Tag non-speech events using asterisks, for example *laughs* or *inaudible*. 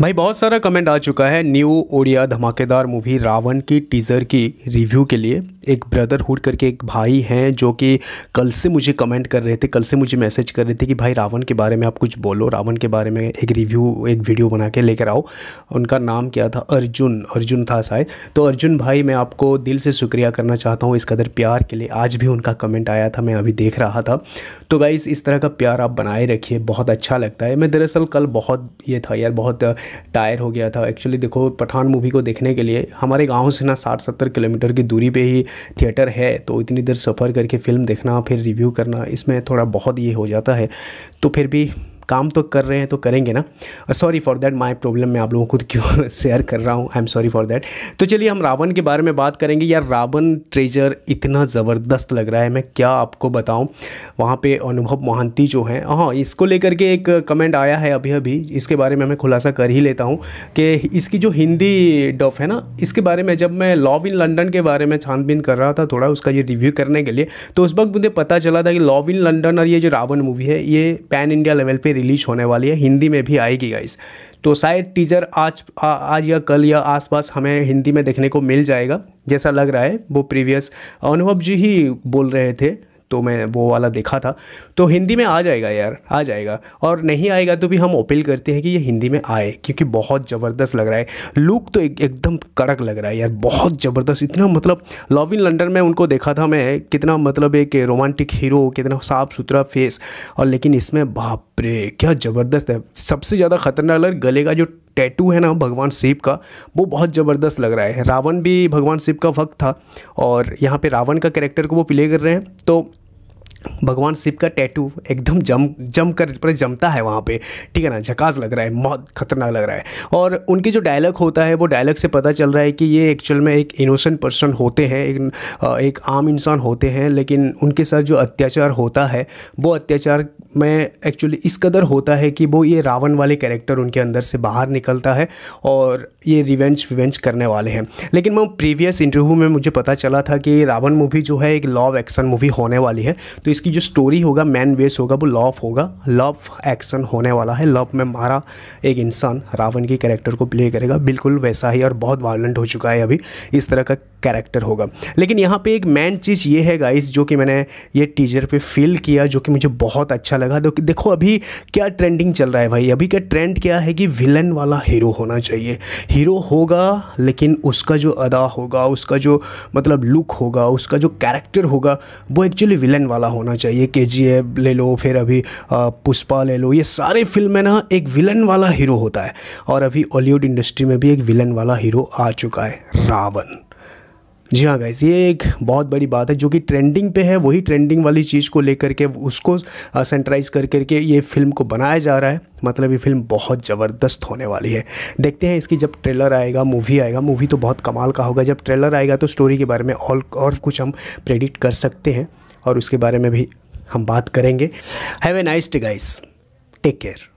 भाई बहुत सारा कमेंट आ चुका है न्यू ओडिया धमाकेदार मूवी रावण की टीज़र की रिव्यू के लिए एक ब्रदरहुड करके एक भाई हैं जो कि कल से मुझे कमेंट कर रहे थे कल से मुझे मैसेज कर रहे थे कि भाई रावण के बारे में आप कुछ बोलो रावण के बारे में एक रिव्यू एक वीडियो बना के लेकर आओ उनका नाम क्या था अर्जुन अर्जुन था शायद तो अर्जुन भाई मैं आपको दिल से शुक्रिया करना चाहता हूँ इस कदर प्यार के लिए आज भी उनका कमेंट आया था मैं अभी देख रहा था तो गाइज़ इस तरह का प्यार आप बनाए रखिए बहुत अच्छा लगता है मैं दरअसल कल बहुत ये था यार बहुत टायर हो गया था एक्चुअली देखो पठान मूवी को देखने के लिए हमारे गाँव से ना साठ सत्तर किलोमीटर की दूरी पर ही थिएटर है तो इतनी देर सफ़र करके फ़िल्म देखना फिर रिव्यू करना इसमें थोड़ा बहुत ये हो जाता है तो फिर भी काम तो कर रहे हैं तो करेंगे ना sorry for that my problem मैं आप लोगों को क्यों शेयर *laughs* कर रहा हूँ I am sorry for that तो चलिए हम रावण के बारे में बात करेंगे यार रावण ट्रेजर इतना ज़बरदस्त लग रहा है मैं क्या आपको बताऊँ वहाँ पर अनुभव मोहंती जो हैं हाँ इसको लेकर के एक कमेंट आया है अभी अभी इसके बारे में मैं खुलासा कर ही लेता हूँ कि इसकी जो हिंदी डफ है ना इसके बारे में जब मैं लॉव इन लंडन के बारे में छानबीन कर रहा था थोड़ा उसका ये रिव्यू करने के लिए तो उस वक्त मुझे पता चला था कि लॉव इन लंडन और ये जो रावण मूवी है ये पैन इंडिया लेवल पर रिलीज होने वाली है हिंदी में भी आएगी गाइस तो शायद टीज़र आज आ, आज या कल या आसपास हमें हिंदी में देखने को मिल जाएगा जैसा लग रहा है वो प्रीवियस अनुभव जी ही बोल रहे थे तो मैं वो वाला देखा था तो हिंदी में आ जाएगा यार आ जाएगा और नहीं आएगा तो भी हम अपील करते हैं कि ये हिंदी में आए क्योंकि बहुत ज़बरदस्त लग रहा है लुक तो एक, एकदम कड़क लग रहा है यार बहुत ज़बरदस्त इतना मतलब लव इन लंडन में उनको देखा था मैं कितना मतलब एक रोमांटिक हीरो कितना साफ सुथरा फेस और लेकिन इसमें बाप रे क्या ज़बरदस्त है सबसे ज़्यादा खतरनाक लग गले का जो टैटू है ना भगवान शिव का वो बहुत ज़बरदस्त लग रहा है रावण भी भगवान शिव का भक्त था और यहाँ पे रावण का कैरेक्टर को वो प्ले कर रहे हैं तो भगवान शिव का टैटू एकदम जम जम कर पर जमता है वहाँ पे ठीक है ना झकास लग रहा है बहुत खतरनाक लग रहा है और उनके जो डायलॉग होता है वो डायलॉग से पता चल रहा है कि ये एक्चुअल में एक इनोसेंट पर्सन होते हैं एक, एक आम इंसान होते हैं लेकिन उनके साथ जो अत्याचार होता है वो अत्याचार में एक्चुअली इस कदर होता है कि वो ये रावण वाले कैरेक्टर उनके अंदर से बाहर निकलता है और ये रिवेंज विवेंज करने वाले हैं लेकिन मैं प्रीवियस इंटरव्यू में मुझे पता चला था कि रावण मूवी जो है एक लव एक्शन मूवी होने वाली है तो इसकी जो स्टोरी होगा मैन बेस होगा वो लव होगा लव एक्शन होने वाला है लव में मारा एक इंसान रावण के कैरेक्टर को प्ले करेगा बिल्कुल वैसा ही और बहुत वायलेंट हो चुका है अभी इस तरह का कैरेक्टर होगा लेकिन यहाँ पे एक मेन चीज़ ये है गाइस जो कि मैंने ये टीजर पे फील किया जो कि मुझे बहुत अच्छा लगा देखो अभी क्या ट्रेंडिंग चल रहा है भाई अभी का ट्रेंड क्या है कि विलन वाला हीरो होना चाहिए हीरो होगा लेकिन उसका जो अदा होगा उसका जो मतलब लुक होगा उसका जो कैरेक्टर होगा वो एक्चुअली विलन वाला होना चाहिए के ले लो फिर अभी पुष्पा ले लो ये सारे फिल्म में ना एक विलन वाला हीरो होता है और अभी हॉलीवुड इंडस्ट्री में भी एक विलन वाला हीरो आ चुका है रावण जी हाँ गाइज़ ये एक बहुत बड़ी बात है जो कि ट्रेंडिंग पे है वही ट्रेंडिंग वाली चीज़ को लेकर के उसको सेंट्राइज कर करके ये फिल्म को बनाया जा रहा है मतलब ये फिल्म बहुत ज़बरदस्त होने वाली है देखते हैं इसकी जब ट्रेलर आएगा मूवी आएगा मूवी तो बहुत कमाल का होगा जब ट्रेलर आएगा तो स्टोरी के बारे में और और कुछ हम प्रेडिक्ट कर सकते हैं और उसके बारे में भी हम बात करेंगे have a nice guys take care